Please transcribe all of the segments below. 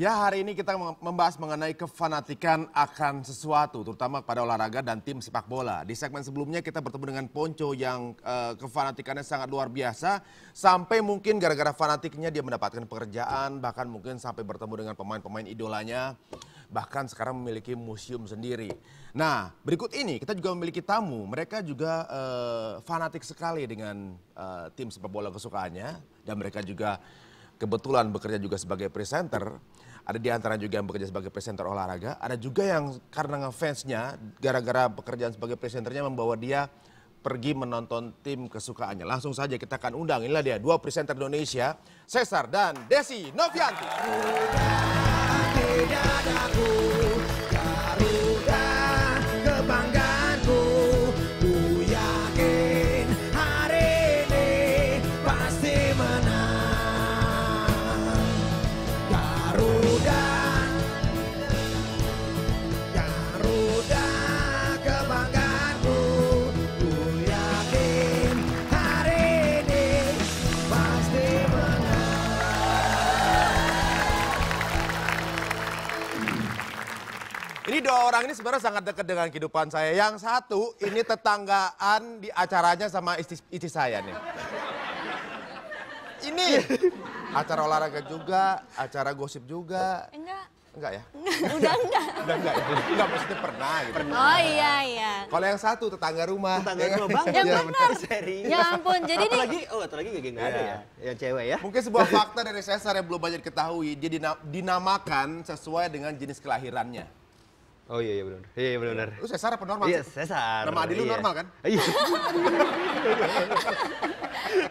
Ya hari ini kita membahas mengenai kefanatikan akan sesuatu terutama pada olahraga dan tim sepak bola. Di segmen sebelumnya kita bertemu dengan Ponco yang uh, kefanatikannya sangat luar biasa sampai mungkin gara-gara fanatiknya dia mendapatkan pekerjaan bahkan mungkin sampai bertemu dengan pemain-pemain idolanya bahkan sekarang memiliki museum sendiri. Nah berikut ini kita juga memiliki tamu mereka juga uh, fanatik sekali dengan uh, tim sepak bola kesukaannya dan mereka juga kebetulan bekerja juga sebagai presenter ada di antara juga yang bekerja sebagai presenter olahraga, ada juga yang karena ngefansnya, gara-gara pekerjaan sebagai presenternya membawa dia pergi menonton tim kesukaannya. Langsung saja kita akan undang, inilah dia dua presenter Indonesia, Cesar dan Desi Novianti. dua orang ini sebenarnya sangat dekat dengan kehidupan saya. Yang satu ini tetanggaan di acaranya sama istri, istri saya nih. Ini acara olahraga juga, acara gosip juga. Enggak. Enggak ya? Udah enggak. Udah enggak ya? Enggak, mesti pernah gitu. Pernah. Oh iya, iya. Kalau yang satu tetangga rumah. Tetangga rumah bang. Ya, ya benar. Ya ampun, jadi nih. Apalagi, oh apalagi gak ada ya? Iya, yang cewek ya? Mungkin sebuah fakta dari Cesar yang belum banyak diketahui. Dia dinamakan sesuai dengan jenis kelahirannya. Oh iya iya benar. Iya, iya benar. Lu sesar apa normal? Iya, sesar. Nama Adi lu iya. normal kan? Iya.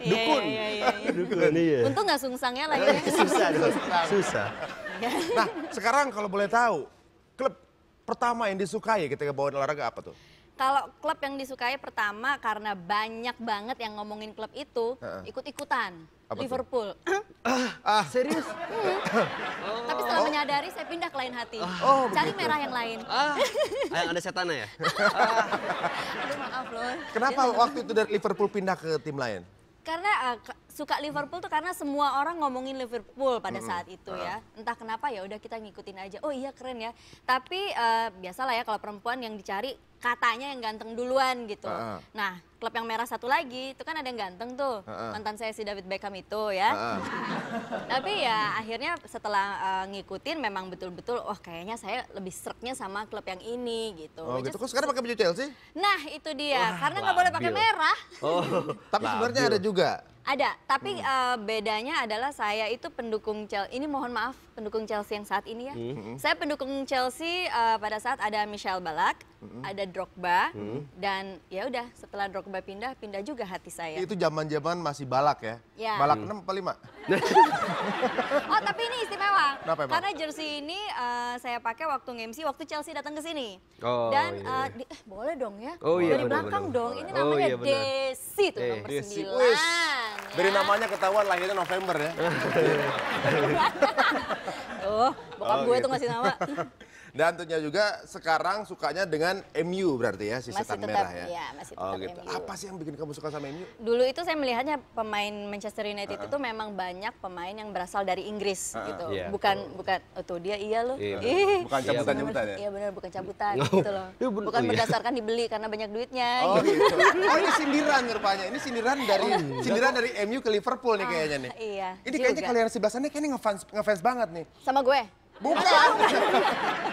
iya, iya Dukun. Iya, iya, iya. Dukun, iya. Untung gak sungsangnya lagi. Susah, susah. Susah. Nah, sekarang kalau boleh tahu, klub pertama yang disukai ketika bawa olahraga apa tuh? Kalau klub yang disukai pertama karena banyak banget yang ngomongin klub itu uh -uh. ikut-ikutan. Liverpool. ah, serius? Tapi setelah menyadari saya pindah ke lain hati. Ah. Oh, Cari begitu. merah yang lain. Ah, ada setannya ya? Ah. Aduh maaf loh. Kenapa Dia waktu itu dari Liverpool pindah ke tim lain? Karena uh, suka Liverpool tuh karena semua orang ngomongin Liverpool pada saat itu ya. Ah. Entah kenapa ya udah kita ngikutin aja. Oh iya keren ya. Tapi uh, biasalah ya kalau perempuan yang dicari katanya yang ganteng duluan gitu. Uh Nah, klub yang merah satu lagi itu kan ada yang ganteng tuh. Uh Mantan saya si David Beckham itu ya. Uh Tapi ya akhirnya setelah uh, ngikutin memang betul-betul wah -betul, oh, kayaknya saya lebih sereknya sama klub yang ini gitu. Oh gitu. Kok sekarang pakai baju Chelsea? Nah, itu dia. Wah, Karena nggak boleh pakai merah. Oh, Tapi sebenarnya ada juga ada, tapi hmm. uh, bedanya adalah saya itu pendukung Chelsea. Ini mohon maaf pendukung Chelsea yang saat ini ya. Mm -hmm. Saya pendukung Chelsea uh, pada saat ada Michel Balak, mm -hmm. ada Drogba mm -hmm. dan ya udah setelah Drogba pindah pindah juga hati saya. Itu zaman-zaman masih Balak ya. ya. Balak mm. 6 5? oh, tapi ini istimewa. Kenapa Karena jersey ini uh, saya pakai waktu MC waktu Chelsea datang ke sini. Oh, dan iya. uh, di, eh, boleh dong ya. Oh, iya, Dari belakang bener. dong. Ini oh, namanya oh, iya, Desi tuh eh, nomor sembilan dari namanya ketahuan lahirnya November ya. oh bokap gue gitu. tuh ngasih nama. Dan tentunya juga sekarang sukanya dengan MU berarti ya si masih setan merah ya. Iya, masih oh, tetap oh, gitu. Apa sih yang bikin kamu suka sama MU? Dulu itu saya melihatnya pemain Manchester United uh -huh. itu memang banyak pemain yang berasal dari Inggris uh -huh. gitu. Yeah. Bukan oh. bukan oh tuh dia iya loh. Yeah. Ih, bukan cabutan-cabutan iya, ya. Iya benar bukan cabutan oh. gitu loh. Iya, bukan oh, iya. berdasarkan dibeli karena banyak duitnya. Oh gitu. gitu. oh ini sindiran rupanya. Ini sindiran dari sindiran dari MU ke Liverpool nih ah, kayaknya nih. Uh, iya. Ini kayaknya kalian sebelasannya kayaknya ngefans ngefans banget nih. Sama gue. Bukan.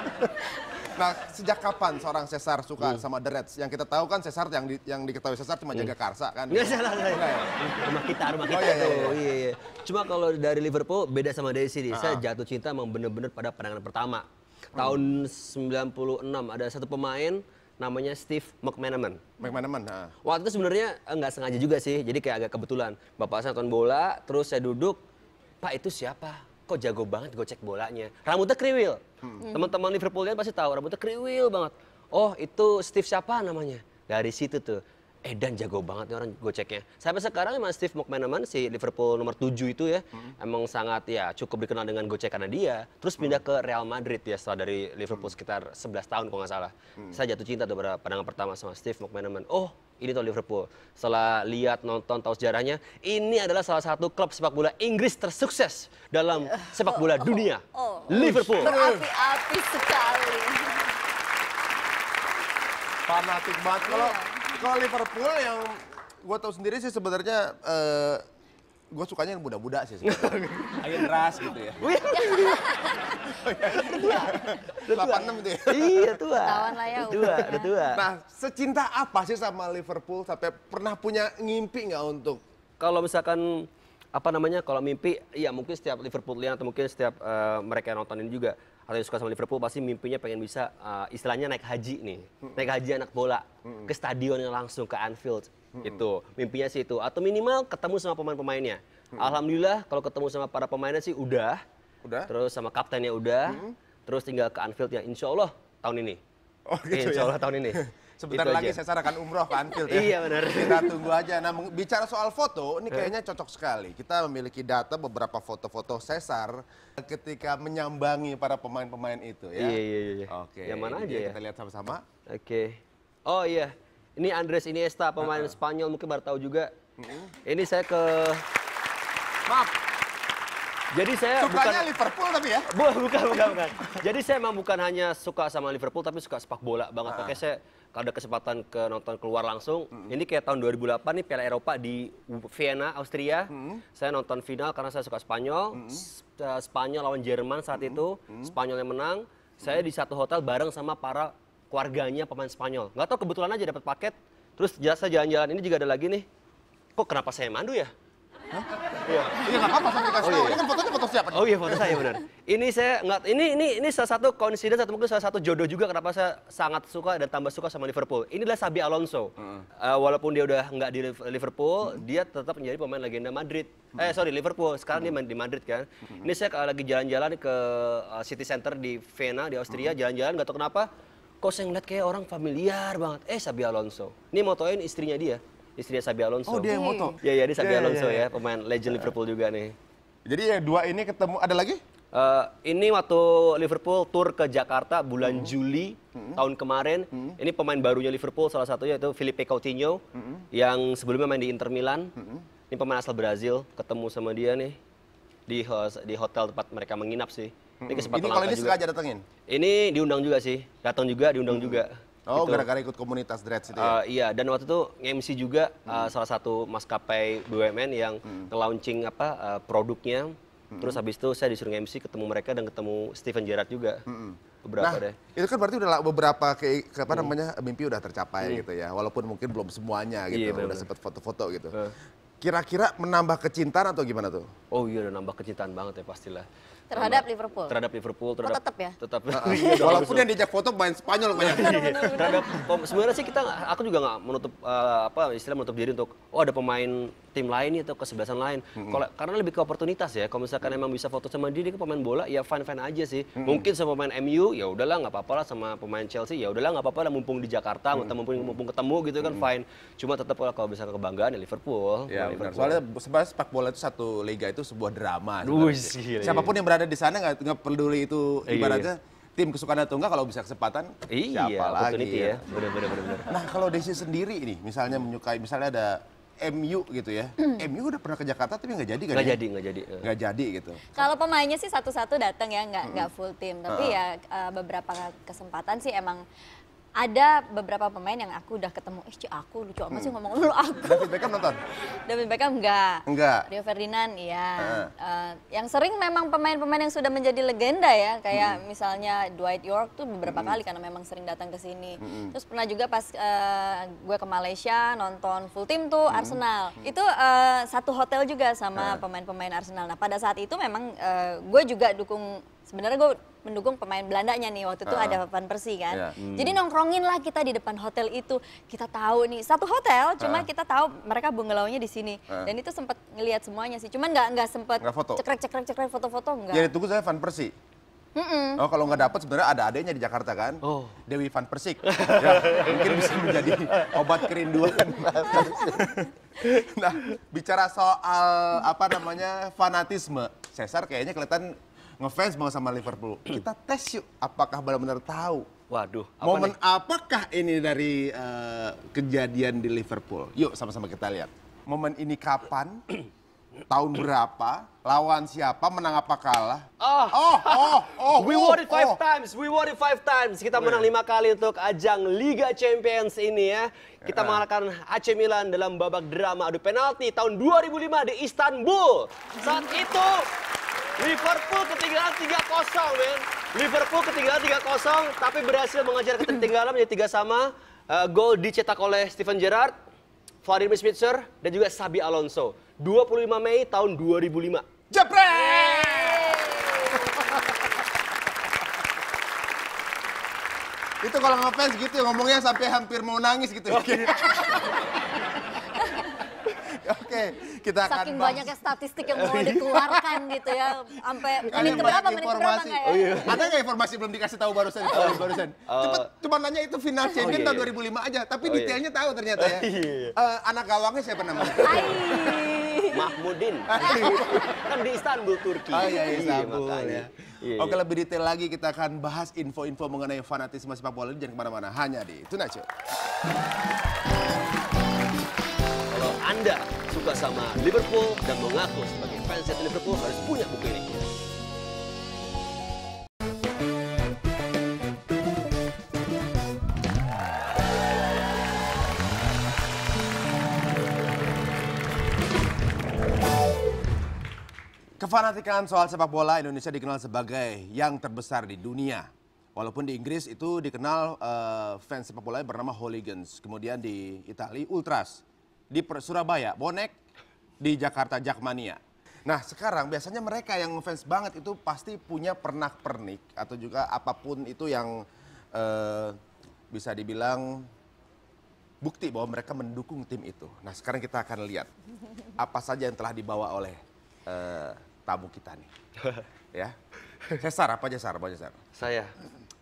nah, sejak kapan seorang Cesar suka hmm. sama The Reds? Yang kita tahu kan Cesar yang di, yang diketahui Cesar cuma hmm. jaga Karsa kan? Enggak iya, salah, salah. Iya, iya. Rumah kita, rumah oh, kita oh, iya, iya, tuh. Iya, Cuma kalau dari Liverpool beda sama dari sini. Uh -huh. Saya ah. jatuh cinta memang benar-benar pada pandangan pertama. Tahun hmm. 96 ada satu pemain namanya Steve McManaman. McManaman, ha. Ah. Waktu itu sebenarnya nggak sengaja juga sih, jadi kayak agak kebetulan. Bapak saya nonton bola, terus saya duduk, Pak itu siapa? kok jago banget gocek bolanya. Rambutnya kriwil. Hmm. Teman-teman Liverpoolian pasti tahu rambutnya kriwil banget. Oh, itu Steve siapa namanya? Dari situ tuh. Edan jago banget nih orang goceknya. Sampai sekarang emang Steve McManaman si Liverpool nomor 7 itu ya hmm. emang sangat ya cukup dikenal dengan gocek karena dia. Terus pindah ke Real Madrid ya setelah dari Liverpool hmm. sekitar 11 tahun kalau nggak salah. Hmm. Saya jatuh cinta tuh pada pandangan pertama sama Steve McManaman. Oh ini tuh Liverpool. Setelah lihat nonton tahu sejarahnya, ini adalah salah satu klub sepak bola Inggris tersukses dalam sepak bola dunia. Oh, oh, oh. Liverpool. Berapi-api sekali. Fanatik banget kalau iya. Kalau Liverpool yang gue tau sendiri sih sebenarnya uh, eh, gue sukanya yang muda-muda sih sebenarnya. Ayo ras gitu ya. Oh, iya. Delapan enam itu ya? Iya tua. Tawan lah ya. Tua, udah tua. Nah, secinta apa sih sama Liverpool sampai pernah punya ngimpi nggak untuk? Kalau misalkan apa namanya kalau mimpi, ya mungkin setiap Liverpoolian atau mungkin setiap uh, mereka yang nontonin juga atau yang suka sama Liverpool pasti mimpinya pengen bisa uh, istilahnya naik haji nih, naik haji anak bola ke stadion yang langsung ke Anfield itu mimpinya sih itu atau minimal ketemu sama pemain-pemainnya. Alhamdulillah kalau ketemu sama para pemainnya sih udah, udah. Terus sama kaptennya udah, terus tinggal ke Anfield ya Insya Allah tahun ini. Oh, gitu Insya ya? Allah tahun ini. Sebentar lagi saya Sesar akan umroh kan, ya? Iya benar. Kita tunggu aja. Nah, bicara soal foto, ini eh. kayaknya cocok sekali. Kita memiliki data beberapa foto-foto Sesar ketika menyambangi para pemain-pemain itu ya. Iya, iya, iya. iya. Oke. Yang mana aja ya? Kita lihat sama-sama. Oke. Oh iya. Ini Andres Iniesta, pemain Spanyol mungkin baru tahu juga. Ini saya ke Maaf, jadi saya Sukanya bukan, Liverpool tapi ya? Bu, bukan, bukan, bukan. Jadi saya memang bukan hanya suka sama Liverpool tapi suka sepak bola banget. Ah. Oke, saya saya ada kesempatan ke nonton keluar langsung. Mm -hmm. Ini kayak tahun 2008 nih Piala Eropa di Vienna, Austria. Mm -hmm. Saya nonton final karena saya suka Spanyol. Mm -hmm. Eh, Spanyol lawan Jerman saat mm -hmm. itu. Hmm. Spanyol yang menang. Mm -hmm. Saya di satu hotel bareng sama para keluarganya pemain Spanyol. Gak tau kebetulan aja dapat paket. Terus jasa jalan-jalan ini juga ada lagi nih. Kok kenapa saya mandu ya? Iya. Iya nggak apa-apa kasih oh, iya, iya. Ini kan fotonya foto siapa? Oh iya foto saya benar. Ini saya nggak ini ini ini salah satu koinsiden atau mungkin salah satu jodoh juga kenapa saya sangat suka dan tambah suka sama Liverpool. Ini adalah Sabi Alonso. Eh, walaupun dia udah nggak di Liverpool, dia tetap menjadi pemain legenda Madrid. Eh sorry Liverpool. Sekarang dia main di Madrid kan. Ini saya lagi jalan-jalan ke eh, City Center di Vienna di Austria, jalan-jalan nggak tahu kenapa. Kok saya ngeliat kayak orang familiar banget. Eh Sabi Alonso. Ini motoin istrinya dia istrinya Sabi Alonso. Oh, dia yang moto. Iya, iya, dia Sabi yeah, iya, Alonso yeah, yeah. ya, pemain legend Liverpool juga nih. Jadi ya dua ini ketemu ada lagi? Uh, ini waktu Liverpool tur ke Jakarta bulan mm Juli mm tahun kemarin. Mm Ini pemain barunya Liverpool salah satunya itu Felipe Coutinho mm yang sebelumnya main di Inter Milan. Mm Ini pemain asal Brazil, ketemu sama dia nih di di hotel tempat mereka menginap sih. Ini hmm. kesempatan Ini kalau ini juga. sengaja datengin? Ini diundang juga sih, datang juga diundang mm juga. Oh, gitu. gara-gara ikut komunitas Dreads itu ya? Uh, iya, dan waktu itu MC juga eh, hmm. uh, salah satu maskapai BUMN yang hmm. launching apa uh, produknya. Hmm. Terus habis itu saya disuruh MC ketemu mereka dan ketemu Steven Gerrard juga. Hmm. Beberapa nah, deh. Itu kan berarti udah beberapa ke, ke apa hmm. namanya mimpi udah tercapai hmm. gitu ya. Walaupun mungkin belum semuanya gitu, iya, udah sempat foto-foto gitu. Uh. Kira-kira menambah kecintaan atau gimana tuh? Oh iya, udah nambah kecintaan banget ya pastilah terhadap Liverpool. Terhadap Liverpool, oh, terhadap oh, tetap ya. Tetap. Iya Walaupun yang diajak foto main Spanyol banyak. Iya, iya. terhadap sebenarnya sih kita aku juga nggak menutup uh, apa istilah menutup diri untuk oh ada pemain tim lain itu atau kesebelasan lain. Mm -hmm. Kalau karena lebih ke oportunitas ya. Kalau misalkan emang bisa foto sama dia, ke pemain bola ya fine-fine aja sih. Mm -hmm. Mungkin sama pemain MU ya udahlah nggak apa-apa lah sama pemain Chelsea ya udahlah nggak apa-apa lah mumpung di Jakarta, mm -hmm. mumpung mumpung ketemu gitu kan mm -hmm. fine. Cuma tetap kalau bisa kebanggaan ya Liverpool. Ya, Liverpool. Soalnya sebab sepak bola itu satu liga itu sebuah drama. Duh, Siapapun yang berada berada di sana nggak peduli itu iya, ibaratnya iya. tim kesukaan atau enggak kalau bisa kesempatan iya, siapa lagi ya. ya. Bener, bener, bener, Nah kalau Desi sendiri ini misalnya menyukai misalnya ada MU gitu ya. MU hmm. udah pernah ke Jakarta tapi nggak jadi kan? Nggak ya? jadi, nggak jadi. Eh. Nggak jadi gitu. Kalau pemainnya sih satu-satu datang ya, nggak nggak -hmm. full tim. Tapi uh -huh. ya eh, beberapa kesempatan sih emang ada beberapa pemain yang aku udah ketemu, eh cik aku lucu apa sih hmm. ngomong lu aku. David Beckham nonton? David Beckham enggak. Enggak. Rio Ferdinand iya. Uh. Uh, yang sering memang pemain-pemain yang sudah menjadi legenda ya, kayak hmm. misalnya Dwight York tuh beberapa hmm. kali karena memang sering datang ke sini. Hmm. Terus pernah juga pas uh, gue ke Malaysia nonton full tim tuh hmm. Arsenal. Hmm. Itu uh, satu hotel juga sama pemain-pemain uh. Arsenal. Nah, pada saat itu memang uh, gue juga dukung sebenarnya gue mendukung pemain Belandanya nih waktu itu uh ada Van Persie kan. Yeah. Hmm. Jadi nongkrongin lah kita di depan hotel itu. Kita tahu nih satu hotel, cuma uh kita tahu mereka bungalownya di sini. Uh Dan itu sempat ngelihat semuanya sih. Cuman nggak nggak sempat cekrek-cekrek cekrek foto-foto nggak Jadi iya, tunggu saya Van Persie. Mm -mm. Oh kalau nggak dapet sebenarnya ada adanya di Jakarta kan, oh. Dewi Van Persik, ya, mungkin bisa menjadi obat kerinduan. nah bicara soal apa namanya fanatisme, Cesar kayaknya kelihatan ngefans banget sama Liverpool. Kita tes yuk apakah benar-benar tahu. Waduh, apa momen nih? apakah ini dari uh, kejadian di Liverpool? Yuk sama-sama kita lihat. Momen ini kapan? tahun berapa, lawan siapa, menang apa kalah. Oh, oh, oh, oh. We oh, won it five oh. times, we won it five times. Kita menang lima kali untuk ajang Liga Champions ini ya. Kita yeah. mengalahkan AC Milan dalam babak drama adu penalti tahun 2005 di Istanbul. Saat itu Liverpool ketinggalan 3-0, men. Liverpool ketinggalan 3-0, tapi berhasil mengejar ketinggalan menjadi 3 sama. Uh, gol dicetak oleh Steven Gerrard, Vladimir Smitser, dan juga Sabi Alonso. 25 Mei tahun 2005. Jepret! Itu kalau ngefans gitu ngomongnya sampai hampir mau nangis gitu. Okay. Oh, iya. Oke, kita akan Saking bahas. banyaknya statistik yang mau dikeluarkan gitu ya. Sampai menit keberapa, menit keberapa ya? Oh, iya. Ada nggak informasi belum dikasih tahu barusan? Oh, barusan. Uh, Cepet, cuma nanya itu final champion oh, iya, tahun 2005 iya. aja. Tapi oh, iya. detailnya tahu ternyata ya. Uh, anak gawangnya siapa namanya? Mahmudin. kan di Istanbul, Turki. Oh iya, Istanbul iya, ya. Oke, lebih detail lagi kita akan bahas info-info mengenai fanatisme sepak bola. Jangan kemana-mana, hanya di Tonight Show. Anda suka sama Liverpool dan mengaku sebagai fans Liverpool harus punya buku ini. Kefanatikan soal sepak bola Indonesia dikenal sebagai yang terbesar di dunia. Walaupun di Inggris itu dikenal uh, fans sepak bola bernama hooligans, kemudian di Italia ultras di Surabaya, bonek di Jakarta Jakmania. Nah sekarang biasanya mereka yang fans banget itu pasti punya pernak-pernik atau juga apapun itu yang eh, bisa dibilang bukti bahwa mereka mendukung tim itu. Nah sekarang kita akan lihat apa saja yang telah dibawa oleh eh, tamu kita nih. ya, Cesar apa Cesar? Apa Cesar? Saya.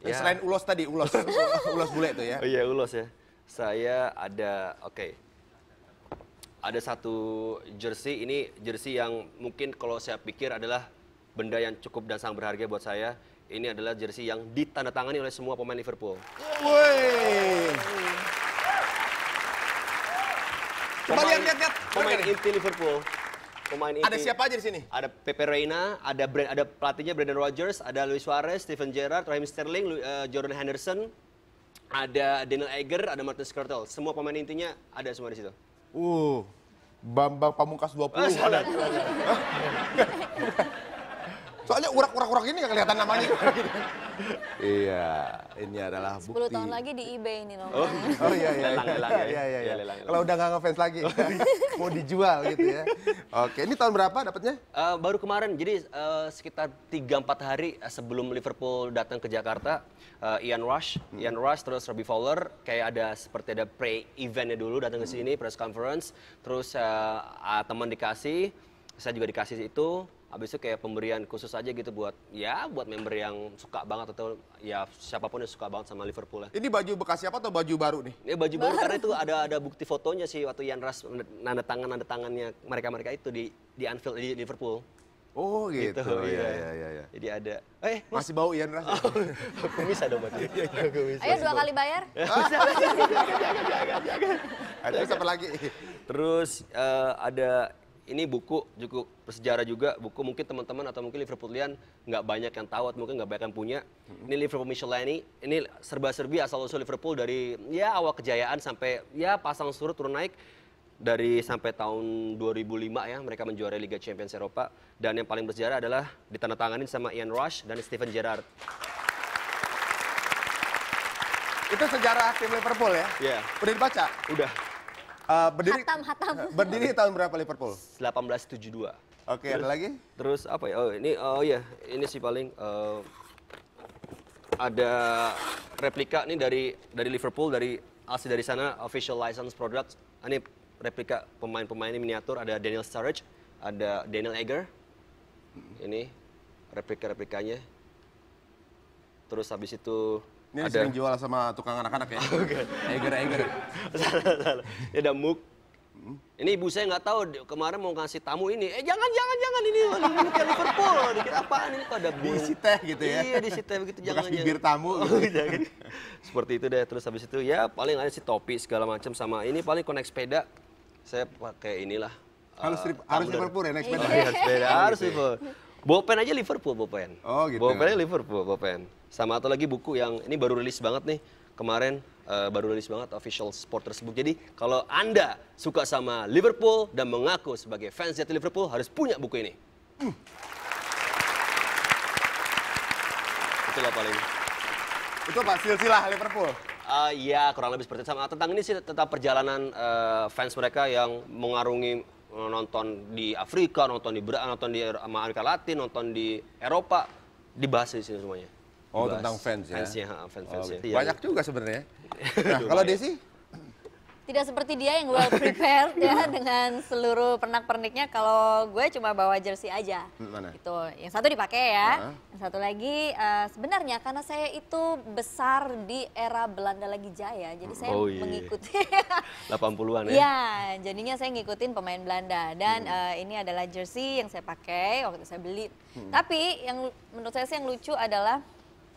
Ya. ya. Selain ulos tadi, ulos, ulos bule itu ya. Oh iya ulos ya. Saya ada, oke. Okay ada satu jersey ini jersey yang mungkin kalau saya pikir adalah benda yang cukup dan sangat berharga buat saya. Ini adalah jersey yang ditandatangani oleh semua pemain Liverpool. Woi. Coba lihat lihat lihat. Pemain inti Liverpool pemain inti. Ada siapa aja di sini? Ada Pepe Reina, ada Brand, ada pelatihnya Brendan Rodgers, ada Luis Suarez, Steven Gerrard, Raheem Sterling, uh, Jordan Henderson, ada Daniel Eger, ada Martin Skrtel. Semua pemain intinya ada semua di situ. Uh, Bambang Pamungkas 20 Ah, Soalnya urak-urak-urak ini gak kelihatan namanya. iya, ini adalah bukti. 10 tahun lagi di eBay ini loh. Oh, oh iya, iya, iya. Lelang, lelang, iya, iya, Kalau udah gak ngefans lagi, mau dijual gitu ya. Oke, ini tahun berapa dapatnya? Uh, baru kemarin, jadi uh, sekitar 3-4 hari eh, sebelum Liverpool datang ke Jakarta, uh, Ian Rush, hmm. Ian Rush, terus Robbie Fowler, kayak ada seperti ada pre-eventnya dulu datang ke sini, press conference, terus uh, teman dikasih, saya juga dikasih itu, Habis itu kayak pemberian khusus aja gitu buat ya buat member yang suka banget atau ya siapapun yang suka banget sama Liverpool ya. Ini baju bekas siapa atau baju baru nih? Ini baju baru, baru karena itu ada ada bukti fotonya sih waktu Ian Rush nanda tangan nanda tangannya mereka-mereka itu di di Anfield di Liverpool. Oh gitu. gitu iya. iya iya iya. iya. Jadi ada. Eh mas. masih bau Ian Rush? Oh, aku bisa dong mati. Iya, iya, Ayo dua kali bayar. Ayo siapa lagi? Terus uh, ada ini buku cukup bersejarah juga buku mungkin teman-teman atau mungkin Liverpoolian nggak banyak yang tahu atau mungkin nggak banyak yang punya mm-hmm. ini Liverpool Michelin ini serba-serbi asal usul Liverpool dari ya awal kejayaan sampai ya pasang surut turun naik dari sampai tahun 2005 ya mereka menjuarai Liga Champions Eropa dan yang paling bersejarah adalah ditandatangani sama Ian Rush dan Steven Gerrard. Itu sejarah tim Liverpool ya? Iya. Yeah. Udah dibaca? Udah. Uh, berdiri, hatam, hatam. Berdiri tahun berapa Liverpool? 1872. Oke, okay, ada lagi? Terus apa ya? Oh, ini oh ya, ini sih paling uh, ada replika nih dari dari Liverpool dari asli dari sana official license product. Ah, ini replika pemain-pemain ini miniatur ada Daniel Sturridge, ada Daniel Eger. Ini replika-replikanya. Terus habis itu ini ada... sering jual sama tukang anak-anak ya. Oke. Eger eger. salah ada muk. Ini ibu saya nggak tahu kemarin mau ngasih tamu ini. Eh jangan jangan jangan ini ini ke Liverpool. Dikira apaan ini pada ada Di teh gitu ya. Iya di teh begitu jangan Bekas bibir tamu. Oh, gitu. iya, iya. Seperti itu deh. Terus habis itu ya paling ada si topi segala macam sama ini paling konek sepeda. Saya pakai inilah. Harus uh, harus Liverpool ya naik sepeda. Iya, harus sepeda harus Liverpool. Bopen aja Liverpool Bopen. Oh gitu. aja Liverpool Bopen. Sama atau lagi buku yang ini baru rilis banget nih kemarin uh, baru rilis banget official supporters book. Jadi kalau Anda suka sama Liverpool dan mengaku sebagai fans dari Liverpool harus punya buku ini. Mm. Itulah paling. Itu apa? Silsilah Liverpool? Uh, ya kurang lebih seperti itu. Sama tentang ini sih tentang perjalanan uh, fans mereka yang mengarungi Eh, nonton di Afrika, nonton di Bra, nonton di Amerika Latin, nonton di Eropa, dibahas di sini semuanya. Oh, tentang fans ya. ya, fans fans Oh, iya. banyak juga sebenarnya. Nah, kalau Desi tidak seperti dia yang well prepared ya dengan seluruh pernak-perniknya kalau gue cuma bawa jersey aja Mana? itu yang satu dipakai ya uh-huh. yang satu lagi uh, sebenarnya karena saya itu besar di era Belanda lagi jaya jadi saya oh, iya. Delapan mengikuti 80-an ya ya jadinya saya ngikutin pemain Belanda dan hmm. uh, ini adalah jersey yang saya pakai waktu saya beli hmm. tapi yang menurut saya sih yang lucu adalah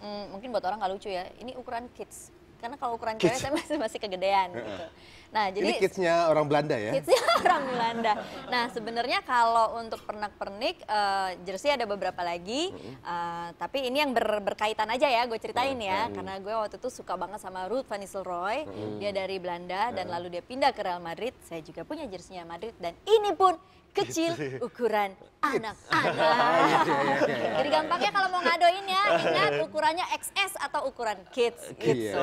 mm, mungkin buat orang nggak lucu ya ini ukuran kids karena kalau ukuran cewek saya masih masih kegedean gitu. Nah, jadi Ini kidsnya orang Belanda ya. Kidsnya orang Belanda. Nah, sebenarnya kalau untuk pernak-pernik uh, jersey ada beberapa lagi, uh, tapi ini yang ber berkaitan aja ya gue ceritain ya, karena gue waktu itu suka banget sama Ruud van Nistelrooy. Dia dari Belanda dan lalu dia pindah ke Real Madrid. Saya juga punya jersinya Madrid dan ini pun kecil gitu ukuran iya. anak-anak. Iya, iya, Jadi gampangnya kalau mau ngadoin ya ingat ukurannya XS atau ukuran kids gitu.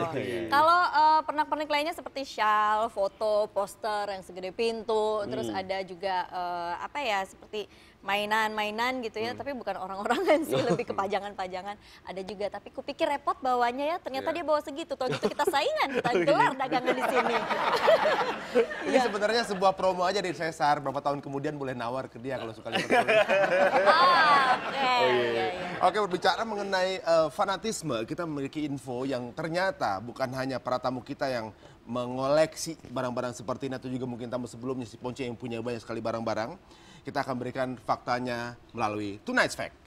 Kalau uh, pernak-pernik lainnya seperti shawl, foto, poster yang segede pintu, terus hmm. ada juga uh, apa ya seperti mainan-mainan gitu ya, hmm. tapi bukan orang-orangan sih, lebih ke pajangan-pajangan. Ada juga, tapi kupikir repot bawanya ya, ternyata yeah. dia bawa segitu. Tuh gitu kita saingan, kita oh, gelar iya. dagangan di sini. Ini yeah. sebenarnya sebuah promo aja dari Cesar, berapa tahun kemudian boleh nawar ke dia kalau suka lihat. Ah, oh, iya. iya, oke, berbicara mengenai uh, fanatisme, kita memiliki info yang ternyata bukan hanya para tamu kita yang mengoleksi barang-barang seperti ini atau juga mungkin tamu sebelumnya si Ponce yang punya banyak sekali barang-barang. Kita akan berikan faktanya melalui Tonight's Fact.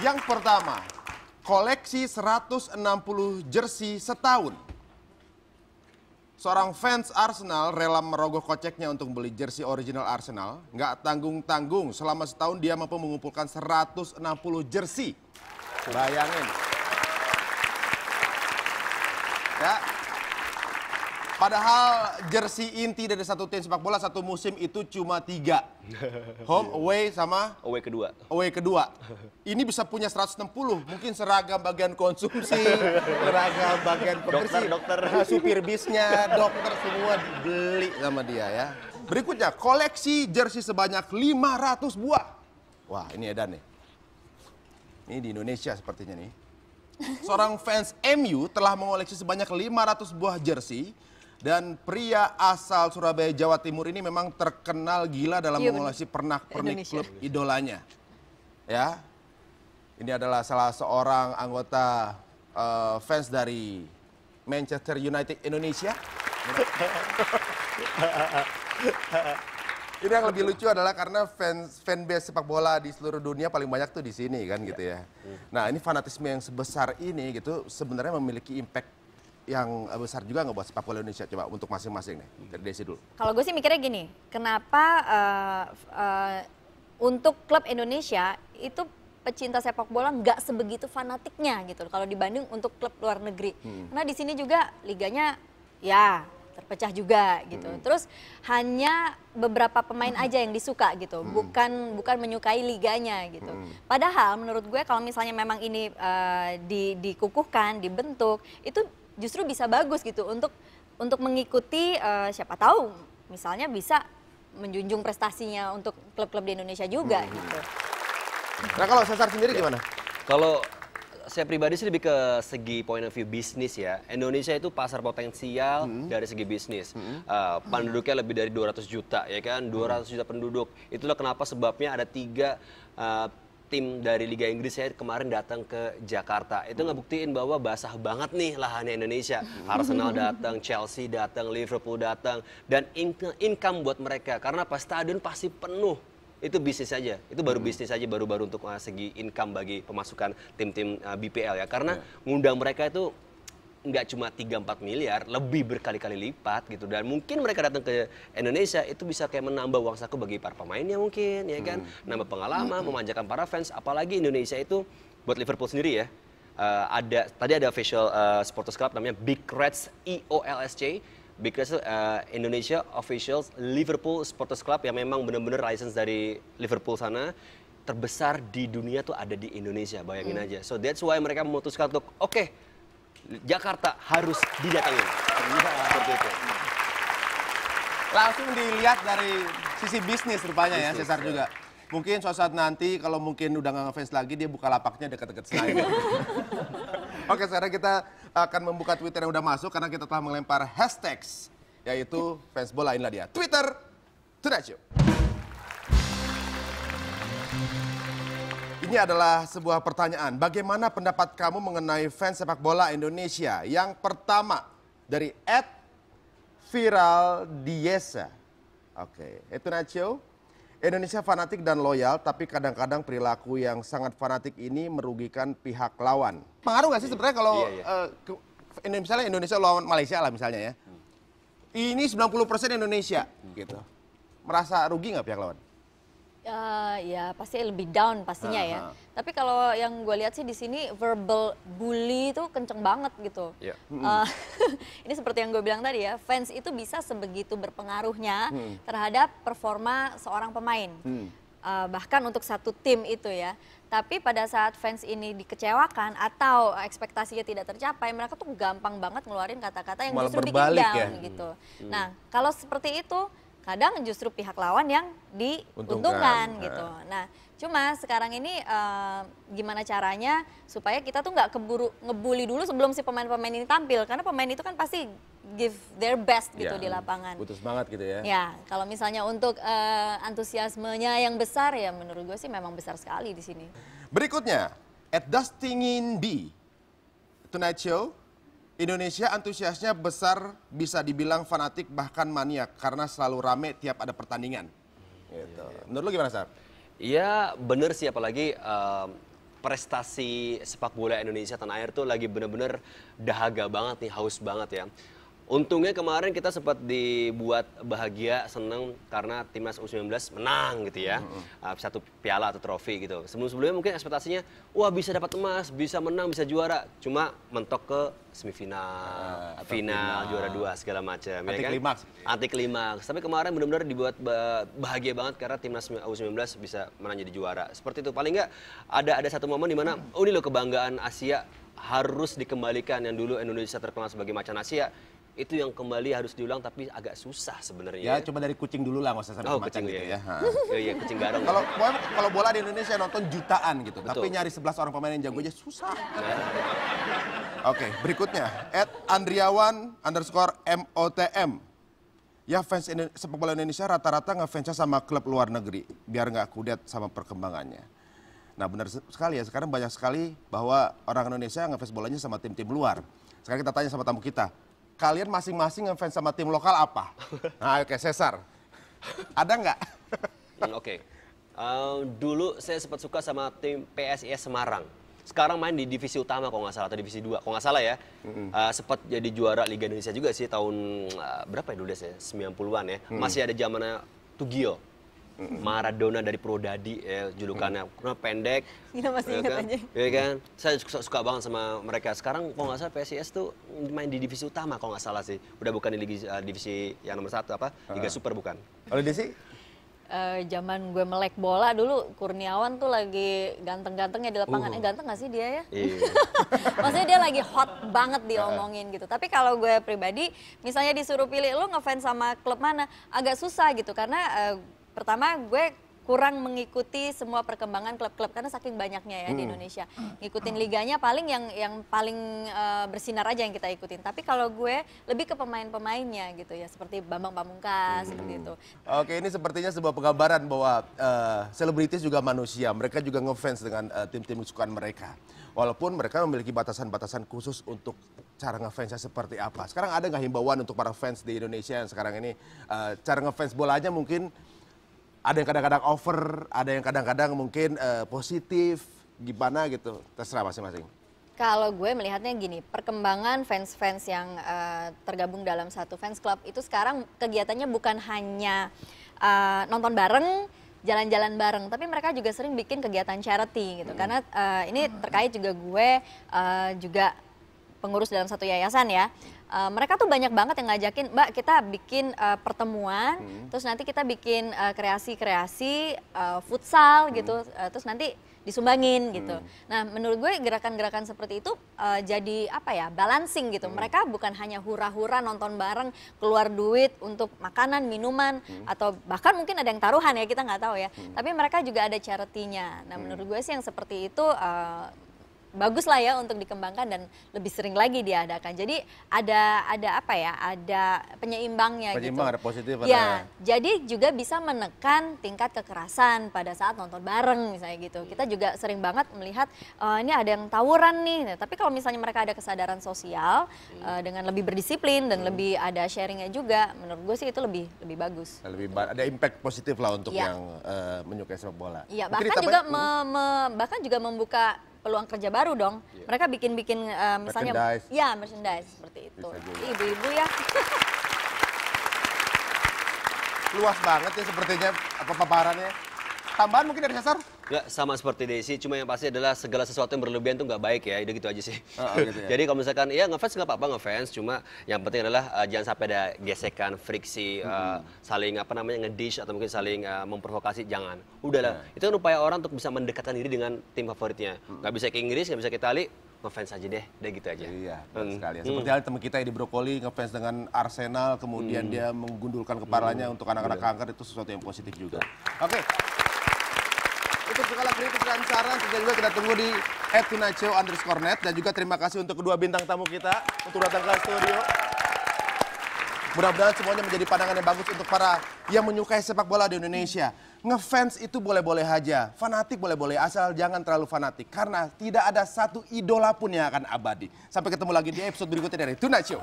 Yang pertama, koleksi 160 jersey setahun. Seorang fans Arsenal rela merogoh koceknya untuk beli jersey original Arsenal. Nggak tanggung-tanggung, selama setahun dia mampu mengumpulkan 160 jersey. Bayangin. Ya, Padahal jersey inti dari satu tim sepak bola satu musim itu cuma tiga. Home, away, sama? Away kedua. Away kedua. Ini bisa punya 160. Mungkin seragam bagian konsumsi, seragam bagian pembersih. Dokter, dokter. Ah, supir bisnya, dokter semua dibeli sama dia ya. Berikutnya, koleksi jersey sebanyak 500 buah. Wah, ini edan nih. Ini di Indonesia sepertinya nih. Seorang fans MU telah mengoleksi sebanyak 500 buah jersey dan pria asal Surabaya, Jawa Timur ini memang terkenal gila dalam iya, mengolesi pernak-pernik klub idolanya. Ya, ini adalah salah seorang anggota uh, fans dari Manchester United Indonesia. Ini yang lebih lucu adalah karena fans fanbase sepak bola di seluruh dunia paling banyak tuh di sini kan gitu ya. Iya. Nah ini fanatisme yang sebesar ini gitu sebenarnya memiliki impact yang eh, besar juga nggak buat sepak bola Indonesia coba untuk masing-masing nih dari Desi dulu. Kalau gue sih mikirnya gini, kenapa uh, uh, untuk klub Indonesia itu pecinta sepak bola nggak sebegitu fanatiknya gitu kalau dibanding untuk klub luar negeri. Hmm. Karena di sini juga liganya ya terpecah juga gitu. Hmm. Terus hanya beberapa pemain hmm. aja yang disuka gitu, hmm. bukan bukan menyukai liganya gitu. Hmm. Padahal menurut gue kalau misalnya memang ini uh, di dikukuhkan, dibentuk, itu justru bisa bagus gitu untuk untuk mengikuti uh, siapa tahu misalnya bisa menjunjung prestasinya untuk klub-klub di Indonesia juga hmm. gitu. Nah kalau Cesar sendiri ya. gimana? Kalau saya pribadi sih lebih ke segi point of view bisnis ya. Indonesia itu pasar potensial hmm. dari segi bisnis. Hmm. Uh, penduduknya lebih dari 200 juta ya kan, 200 hmm. juta penduduk. Itulah kenapa sebabnya ada tiga uh, tim dari Liga Inggris saya kemarin datang ke Jakarta. Itu ngebuktiin bahwa basah banget nih lahannya Indonesia. Hmm. Arsenal datang, Chelsea datang, Liverpool datang dan income buat mereka karena pas stadion pasti penuh itu bisnis saja, itu baru hmm. bisnis saja baru-baru untuk segi income bagi pemasukan tim-tim eh, BPL ya karena yeah. ngundang mereka itu nggak cuma 3-4 miliar, lebih berkali-kali lipat gitu. Dan mungkin mereka datang ke Indonesia itu bisa kayak menambah uang saku bagi para pemainnya mungkin, ya kan? Hmm. Nambah pengalaman, hmm. memanjakan para fans. Apalagi Indonesia itu buat Liverpool sendiri ya. Uh, ada tadi ada official uh, eh, supporters club namanya Big Reds EOLSC. Big Reds uh, Indonesia Official Liverpool Supporters Club yang memang benar-benar license dari Liverpool sana terbesar di dunia tuh ada di Indonesia, bayangin hmm. aja. So that's why mereka memutuskan untuk oke okay, Jakarta harus didatangi. Iya, Langsung dilihat dari sisi bisnis rupanya ya, bisnis, ya Cesar ya. juga. Mungkin suatu saat nanti kalau mungkin udah nggak ngefans lagi dia buka lapaknya dekat-dekat saya. Oke sekarang kita akan membuka Twitter yang udah masuk karena kita telah melempar hashtags yaitu bola inilah dia Twitter Tonight you. Ini adalah sebuah pertanyaan. Bagaimana pendapat kamu mengenai fans sepak bola Indonesia? Yang pertama dari Ed Viral Diesa. Oke, okay. itu Nacho. Indonesia fanatik dan loyal, tapi kadang-kadang perilaku yang sangat fanatik ini merugikan pihak lawan. Pengaruh nggak sih sebenarnya kalau iya, iya. Uh, misalnya Indonesia lawan Malaysia lah misalnya ya. Hmm. Ini 90% Indonesia hmm. gitu. Merasa rugi nggak pihak lawan? Uh, ya pasti lebih down pastinya uh -huh. ya. Tapi kalau yang gue lihat sih di sini verbal bully itu kenceng banget gitu. Yeah. Ya. uh, ini seperti yang gue bilang tadi ya, fans itu bisa sebegitu berpengaruhnya hmm. terhadap performa seorang pemain. Hmm. Uh, bahkan untuk satu tim itu ya. Tapi pada saat fans ini dikecewakan atau ekspektasinya tidak tercapai, mereka tuh gampang banget ngeluarin kata-kata yang Malah justru bikin down ya? gitu. Hmm. hmm. Nah kalau seperti itu kadang justru pihak lawan yang diuntungkan gitu. Nah. nah, cuma sekarang ini uh, gimana caranya supaya kita tuh nggak keburu ngebully dulu sebelum si pemain-pemain ini tampil karena pemain itu kan pasti give their best gitu ya, di lapangan. Putus banget gitu ya. Ya, kalau misalnya untuk uh, antusiasmenya yang besar ya menurut gue sih memang besar sekali di sini. Berikutnya, at Dustingin B, Tonight Show Indonesia antusiasnya besar bisa dibilang fanatik bahkan maniak karena selalu rame tiap ada pertandingan. Gitu. Iya, iya. Menurut lo gimana, Sar? Iya, bener sih apalagi um, prestasi sepak bola Indonesia tanah air tuh lagi bener-bener dahaga banget nih, haus banget ya. Untungnya kemarin kita sempat dibuat bahagia, senang karena timnas U19 menang gitu ya. Mm-hmm. Satu piala atau trofi gitu. Sebelum-sebelumnya mungkin ekspektasinya, wah bisa dapat emas, bisa menang, bisa juara. Cuma mentok ke semifinal, uh, final, final, juara dua segala macam. Ya Anti ya Kan? Anti klimaks. Tapi kemarin benar-benar dibuat bahagia banget karena timnas U19 bisa menang jadi juara. Seperti itu. Paling nggak ada ada satu momen dimana, oh ini loh kebanggaan Asia harus dikembalikan yang dulu Indonesia terkenal sebagai macan Asia itu yang kembali harus diulang tapi agak susah sebenarnya. Ya, coba dari kucing dulu lah, nggak usah sampai oh, macan gitu iya, ya. Iya. Iya, iya, kucing garong. Kalau kalau bola di Indonesia nonton jutaan gitu, Betul. tapi nyari 11 orang pemain yang jago aja susah. Ya. Oke, okay, berikutnya at Andriawan underscore MOTM. Ya fans sepak bola Indonesia rata-rata ngefansnya sama klub luar negeri, biar nggak kudet sama perkembangannya. Nah benar sekali ya, sekarang banyak sekali bahwa orang Indonesia ngefans bolanya sama tim-tim luar. Sekarang kita tanya sama tamu kita, kalian masing-masing ngefans sama tim lokal apa? Nah, oke, okay, Cesar. Ada nggak? Hmm, oke. Okay. Uh, eh, dulu saya sempat suka sama tim PSIS Semarang. Sekarang main di divisi utama kalau nggak salah atau divisi 2 kalau nggak salah ya. Mm -hmm. uh, sempat jadi juara Liga Indonesia juga sih tahun uh, berapa ya dulu saya 90-an ya. Mm. Masih ada zamannya Tugio. Maradona dari Prodadi ya julukannya karena pendek Iya masih ya ingat kan? aja ya kan saya suka, suka banget sama mereka sekarang kalau nggak salah PSIS tuh main di divisi utama kalau nggak salah sih udah bukan di eh, divisi, yang nomor satu apa Liga Super bukan kalau Desi uh, zaman gue melek bola dulu Kurniawan tuh lagi ganteng-gantengnya di lapangan. Uh. Eh ganteng gak sih dia ya? Iya. Maksudnya dia lagi hot banget diomongin gitu. Tapi kalau gue pribadi misalnya disuruh pilih lu ngefans sama klub mana agak susah gitu karena eh, pertama gue kurang mengikuti semua perkembangan klub-klub karena saking banyaknya ya hmm. di Indonesia. Hmm. Ngikutin hmm. liganya paling yang yang paling uh, bersinar aja yang kita ikutin. Tapi kalau gue lebih ke pemain-pemainnya gitu ya seperti Bambang Pamungkas hmm. seperti itu. Oke, ini sepertinya sebuah penggambaran bahwa eh, selebritis uh, juga manusia. Mereka juga ngefans dengan uh, tim-tim kesukaan mereka. Walaupun mereka memiliki batasan-batasan khusus untuk cara ngefansnya seperti apa. Sekarang ada nggak himbauan untuk para fans di Indonesia yang sekarang ini uh, cara ngefans bolanya mungkin ada yang kadang-kadang over, ada yang kadang-kadang mungkin uh, positif, gimana gitu, terserah masing-masing. Kalau gue melihatnya gini, perkembangan fans-fans yang uh, tergabung dalam satu fans club itu sekarang kegiatannya bukan hanya uh, nonton bareng, jalan-jalan bareng, tapi mereka juga sering bikin kegiatan charity gitu. Hmm. Karena uh, ini terkait juga gue uh, juga pengurus dalam satu yayasan ya uh, mereka tuh banyak banget yang ngajakin mbak kita bikin uh, pertemuan hmm. terus nanti kita bikin eh, kreasi-kreasi uh, futsal hmm. gitu uh, terus nanti disumbangin gitu. hmm. Nah, menurut gue gerakan-gerakan seperti itu uh, jadi apa ya? balancing gitu. Hmm. Mereka bukan hanya hura-hura nonton bareng, keluar duit untuk makanan, minuman hmm. atau bahkan mungkin ada yang taruhan ya, kita nggak tahu ya. Hmm. Tapi mereka juga ada charity-nya. Nah, hmm. menurut gue sih yang seperti itu uh, bagus lah ya untuk dikembangkan dan lebih sering lagi diadakan. Jadi ada ada apa ya? Ada penyeimbangnya gitu. Penyeimbang, gitu. ada positif ya, ada. Ya, jadi juga bisa menekan tingkat kekerasan pada saat nonton bareng misalnya gitu. Kita iya. juga sering banget melihat uh, ini ada yang tawuran nih. Nah, tapi kalau misalnya mereka ada kesadaran sosial iya. eh, dengan lebih berdisiplin dan hmm. lebih ada sharingnya juga, menurut gue sih itu lebih lebih bagus. Nah, lebih gitu. ada impact positif lah untuk ya. yang uh, menyukai sepak bola. Iya, bahkan juga hmm. me, me, bahkan juga membuka peluang kerja baru dong. Yeah. Mereka bikin-bikin uh, misalnya merchandise. ya merchandise seperti itu. Ibu-ibu ya. Luas banget ya sepertinya apa paparannya. Tambahan mungkin dari Sasar? Enggak sama seperti Desi, cuma yang pasti adalah segala sesuatu yang berlebihan tuh nggak baik ya, itu gitu aja sih. Oh, oh gitu ya. Jadi kalau misalkan ya ngefans nggak apa-apa ngefans, cuma yang penting adalah uh, jangan sampai ada gesekan, friksi, mm -hmm. uh, saling apa namanya ngedish atau mungkin saling uh, memprovokasi, jangan. Udahlah, yeah. itu kan upaya orang untuk bisa mendekatkan diri dengan tim favoritnya. Nggak mm -hmm. bisa ke Inggris, nggak bisa ke Itali, ngefans aja deh, udah gitu aja. Iya, mm. hmm. sekali. Mm. Seperti hmm. teman kita di Brokoli ngefans dengan Arsenal, kemudian hmm. dia menggundulkan kepalanya hmm. untuk anak-anak iya. kanker itu sesuatu yang positif juga. Oke. Okay untuk segala kritik dan saran. Tentu juga kita tunggu di @tunacio underscore net. Dan juga terima kasih untuk kedua bintang tamu kita untuk datang ke studio. Mudah-mudahan semuanya menjadi pandangan yang bagus untuk para yang menyukai sepak bola di Indonesia. Ngefans itu boleh-boleh aja, fanatik boleh-boleh, asal jangan terlalu fanatik. Karena tidak ada satu idola pun yang akan abadi. Sampai ketemu lagi di episode berikutnya dari Tuna Show.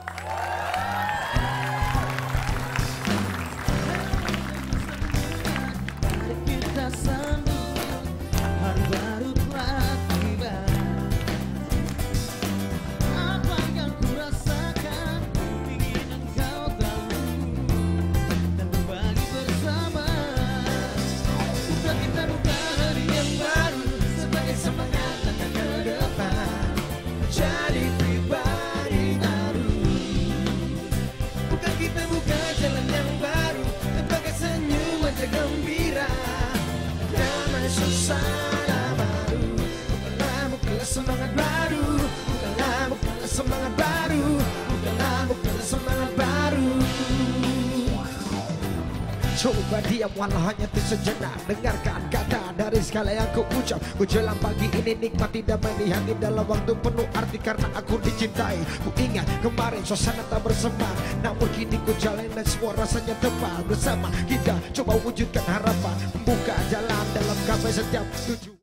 Diam walau hanya tuh sejenak Dengarkan kata dari segala yang ku ucap Ku jalan pagi ini nikmati damai di hati Dalam waktu penuh arti karena aku dicintai Ku ingat kemarin suasana tak bersama Namun kini ku jalan dan semua rasanya tepat Bersama kita coba wujudkan harapan Buka jalan dalam kafe setiap tujuh